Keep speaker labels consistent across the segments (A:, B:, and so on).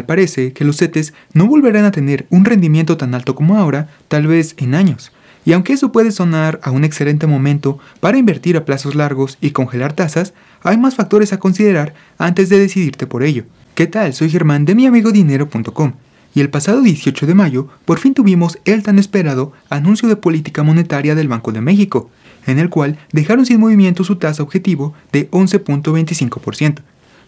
A: parece que los CETES no volverán a tener un rendimiento tan alto como ahora, tal vez en años. Y aunque eso puede sonar a un excelente momento para invertir a plazos largos y congelar tasas, hay más factores a considerar antes de decidirte por ello. ¿Qué tal? Soy Germán de miamigodinero.com y el pasado 18 de mayo por fin tuvimos el tan esperado anuncio de política monetaria del Banco de México, en el cual dejaron sin movimiento su tasa objetivo de 11.25%.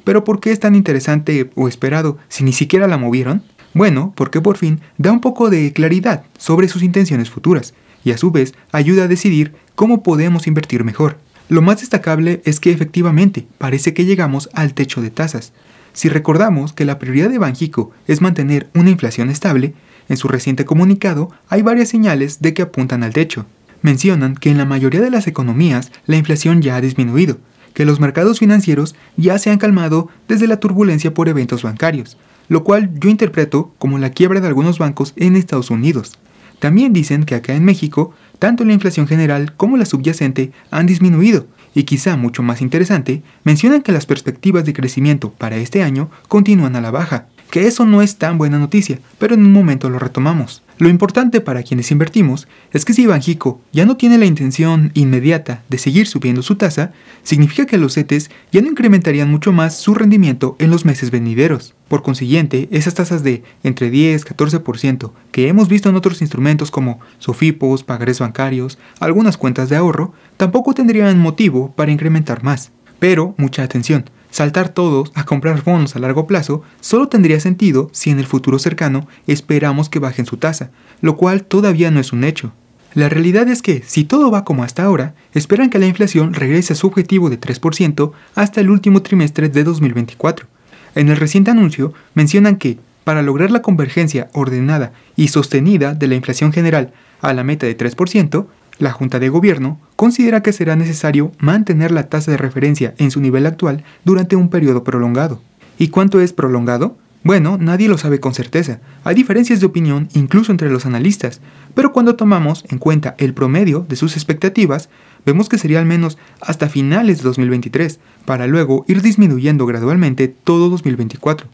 A: Pero ¿por qué es tan interesante o esperado si ni siquiera la movieron? Bueno, porque por fin da un poco de claridad sobre sus intenciones futuras y a su vez ayuda a decidir cómo podemos invertir mejor. Lo más destacable es que efectivamente parece que llegamos al techo de tasas. Si recordamos que la prioridad de Banjico es mantener una inflación estable, en su reciente comunicado hay varias señales de que apuntan al techo. Mencionan que en la mayoría de las economías la inflación ya ha disminuido, que los mercados financieros ya se han calmado desde la turbulencia por eventos bancarios, lo cual yo interpreto como la quiebra de algunos bancos en Estados Unidos. También dicen que acá en México, tanto la inflación general como la subyacente han disminuido, y quizá mucho más interesante, mencionan que las perspectivas de crecimiento para este año continúan a la baja, que eso no es tan buena noticia, pero en un momento lo retomamos. Lo importante para quienes invertimos es que si Banjico ya no tiene la intención inmediata de seguir subiendo su tasa, significa que los CETES ya no incrementarían mucho más su rendimiento en los meses venideros. Por consiguiente, esas tasas de entre 10-14% que hemos visto en otros instrumentos como sofipos, pagarés bancarios, algunas cuentas de ahorro, tampoco tendrían motivo para incrementar más. Pero mucha atención, Saltar todos a comprar bonos a largo plazo solo tendría sentido si en el futuro cercano esperamos que bajen su tasa, lo cual todavía no es un hecho. La realidad es que, si todo va como hasta ahora, esperan que la inflación regrese a su objetivo de 3% hasta el último trimestre de 2024. En el reciente anuncio mencionan que, para lograr la convergencia ordenada y sostenida de la inflación general a la meta de 3%, la Junta de Gobierno considera que será necesario mantener la tasa de referencia en su nivel actual durante un periodo prolongado. ¿Y cuánto es prolongado? Bueno, nadie lo sabe con certeza. Hay diferencias de opinión incluso entre los analistas, pero cuando tomamos en cuenta el promedio de sus expectativas, vemos que sería al menos hasta finales de 2023, para luego ir disminuyendo gradualmente todo 2024.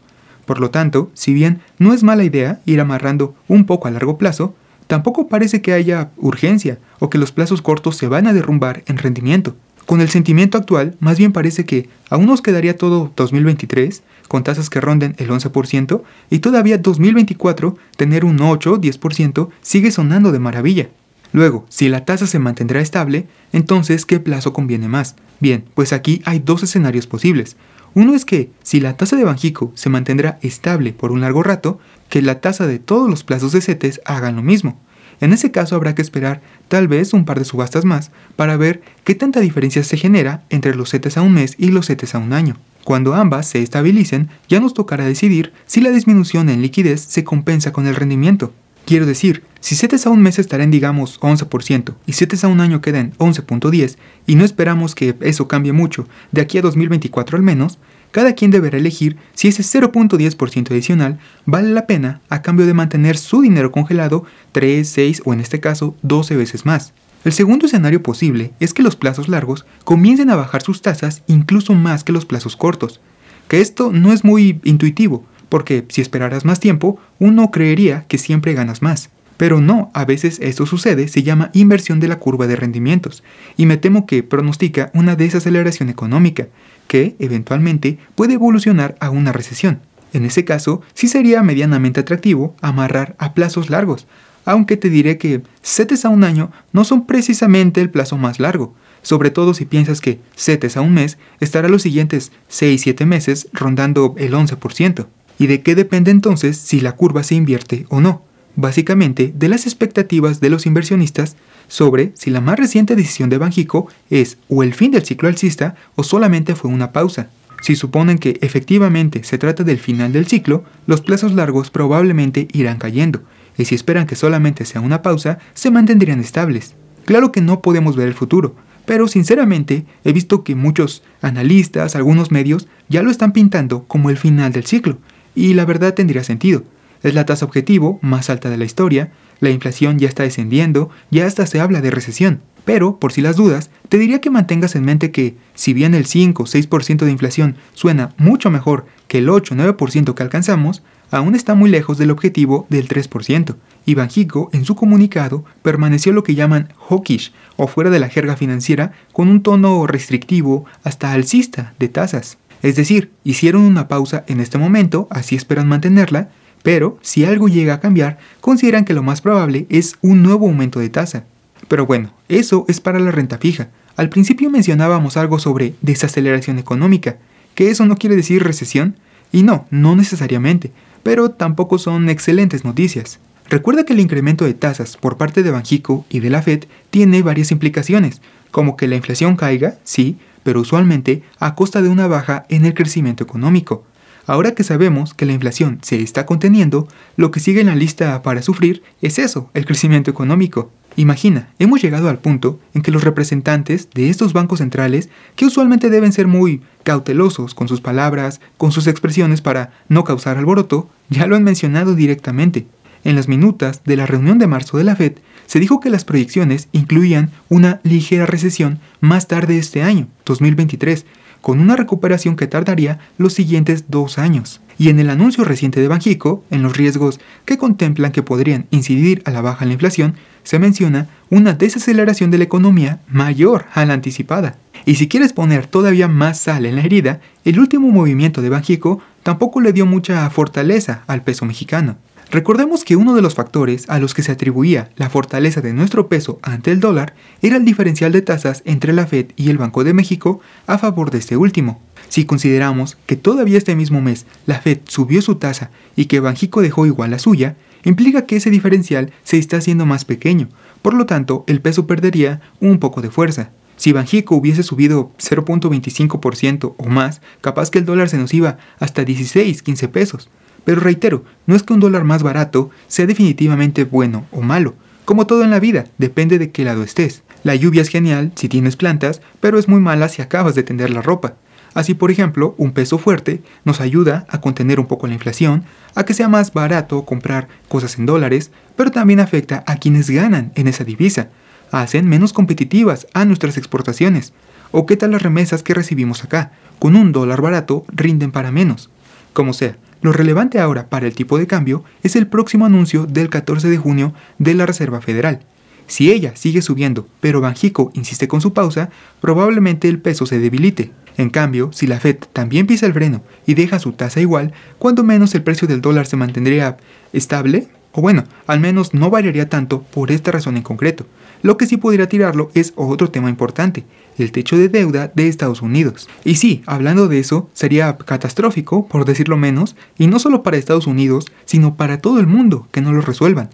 A: Por lo tanto, si bien no es mala idea ir amarrando un poco a largo plazo, Tampoco parece que haya urgencia o que los plazos cortos se van a derrumbar en rendimiento. Con el sentimiento actual, más bien parece que aún nos quedaría todo 2023, con tasas que ronden el 11%, y todavía 2024, tener un 8-10% sigue sonando de maravilla. Luego, si la tasa se mantendrá estable, entonces, ¿qué plazo conviene más? Bien, pues aquí hay dos escenarios posibles. Uno es que, si la tasa de Banjico se mantendrá estable por un largo rato, que la tasa de todos los plazos de setes hagan lo mismo. En ese caso habrá que esperar tal vez un par de subastas más para ver qué tanta diferencia se genera entre los setes a un mes y los setes a un año. Cuando ambas se estabilicen, ya nos tocará decidir si la disminución en liquidez se compensa con el rendimiento. Quiero decir, si CETES a un mes estará digamos 11% y CETES a un año queden 11.10 y no esperamos que eso cambie mucho de aquí a 2024 al menos, cada quien deberá elegir si ese 0.10% adicional vale la pena a cambio de mantener su dinero congelado 3, 6 o en este caso 12 veces más. El segundo escenario posible es que los plazos largos comiencen a bajar sus tasas incluso más que los plazos cortos, que esto no es muy intuitivo, porque si esperaras más tiempo, uno creería que siempre ganas más. Pero no, a veces esto sucede, se llama inversión de la curva de rendimientos, y me temo que pronostica una desaceleración económica, que eventualmente puede evolucionar a una recesión. En ese caso, sí sería medianamente atractivo amarrar a plazos largos, aunque te diré que setes a un año no son precisamente el plazo más largo, sobre todo si piensas que setes a un mes estará los siguientes 6-7 meses rondando el 11%. ¿Y de qué depende entonces si la curva se invierte o no? Básicamente, de las expectativas de los inversionistas sobre si la más reciente decisión de Banjico es o el fin del ciclo alcista o solamente fue una pausa. Si suponen que efectivamente se trata del final del ciclo, los plazos largos probablemente irán cayendo, y si esperan que solamente sea una pausa, se mantendrían estables. Claro que no podemos ver el futuro, pero sinceramente he visto que muchos analistas, algunos medios, ya lo están pintando como el final del ciclo, y la verdad tendría sentido. Es la tasa objetivo más alta de la historia, la inflación ya está descendiendo, ya hasta se habla de recesión. Pero, por si las dudas, te diría que mantengas en mente que, si bien el 5 o 6% de inflación suena mucho mejor que el 8 o 9% que alcanzamos, aún está muy lejos del objetivo del 3%. Y Banjico, en su comunicado, permaneció lo que llaman hawkish, o fuera de la jerga financiera, con un tono restrictivo hasta alcista de tasas. Es decir, hicieron una pausa en este momento, así esperan mantenerla, pero si algo llega a cambiar, consideran que lo más probable es un nuevo aumento de tasa. Pero bueno, eso es para la renta fija. Al principio mencionábamos algo sobre desaceleración económica, que eso no quiere decir recesión, y no, no necesariamente, pero tampoco son excelentes noticias. Recuerda que el incremento de tasas por parte de Banjico y de la Fed tiene varias implicaciones, como que la inflación caiga, sí, pero usualmente a costa de una baja en el crecimiento económico. Ahora que sabemos que la inflación se está conteniendo, lo que sigue en la lista para sufrir es eso, el crecimiento económico. Imagina, hemos llegado al punto en que los representantes de estos bancos centrales, que usualmente deben ser muy cautelosos con sus palabras, con sus expresiones para no causar alboroto, ya lo han mencionado directamente. En las minutas de la reunión de marzo de la Fed, se dijo que las proyecciones incluían una ligera recesión más tarde este año, 2023, con una recuperación que tardaría los siguientes dos años. Y en el anuncio reciente de Banjico, en los riesgos que contemplan que podrían incidir a la baja en la inflación, se menciona una desaceleración de la economía mayor a la anticipada. Y si quieres poner todavía más sal en la herida, el último movimiento de Banjico tampoco le dio mucha fortaleza al peso mexicano. Recordemos que uno de los factores a los que se atribuía la fortaleza de nuestro peso ante el dólar era el diferencial de tasas entre la Fed y el Banco de México a favor de este último. Si consideramos que todavía este mismo mes la Fed subió su tasa y que Banjico dejó igual la suya, implica que ese diferencial se está haciendo más pequeño, por lo tanto el peso perdería un poco de fuerza. Si Banjico hubiese subido 0.25% o más, capaz que el dólar se nos iba hasta 16-15 pesos. Pero reitero, no es que un dólar más barato sea definitivamente bueno o malo. Como todo en la vida, depende de qué lado estés. La lluvia es genial si tienes plantas, pero es muy mala si acabas de tender la ropa. Así, por ejemplo, un peso fuerte nos ayuda a contener un poco la inflación, a que sea más barato comprar cosas en dólares, pero también afecta a quienes ganan en esa divisa. Hacen menos competitivas a nuestras exportaciones. ¿O qué tal las remesas que recibimos acá? Con un dólar barato rinden para menos. Como sea, lo relevante ahora para el tipo de cambio es el próximo anuncio del 14 de junio de la Reserva Federal, si ella sigue subiendo, pero Banjico insiste con su pausa, probablemente el peso se debilite. En cambio, si la Fed también pisa el freno y deja su tasa igual, cuando menos el precio del dólar se mantendría estable, o bueno, al menos no variaría tanto por esta razón en concreto. Lo que sí podría tirarlo es otro tema importante, el techo de deuda de Estados Unidos. Y sí, hablando de eso, sería catastrófico, por decirlo menos, y no solo para Estados Unidos, sino para todo el mundo que no lo resuelvan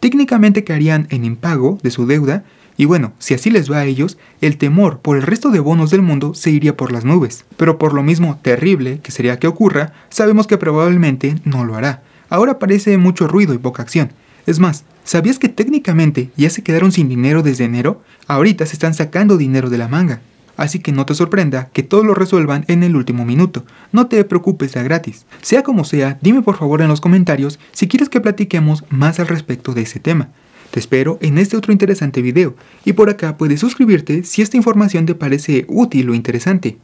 A: técnicamente quedarían en impago de su deuda y bueno, si así les va a ellos, el temor por el resto de bonos del mundo se iría por las nubes. Pero por lo mismo terrible que sería que ocurra, sabemos que probablemente no lo hará. Ahora parece mucho ruido y poca acción. Es más, ¿sabías que técnicamente ya se quedaron sin dinero desde enero? Ahorita se están sacando dinero de la manga así que no te sorprenda que todo lo resuelvan en el último minuto. No te preocupes, ya gratis. Sea como sea, dime por favor en los comentarios si quieres que platiquemos más al respecto de ese tema. Te espero en este otro interesante video y por acá puedes suscribirte si esta información te parece útil o interesante.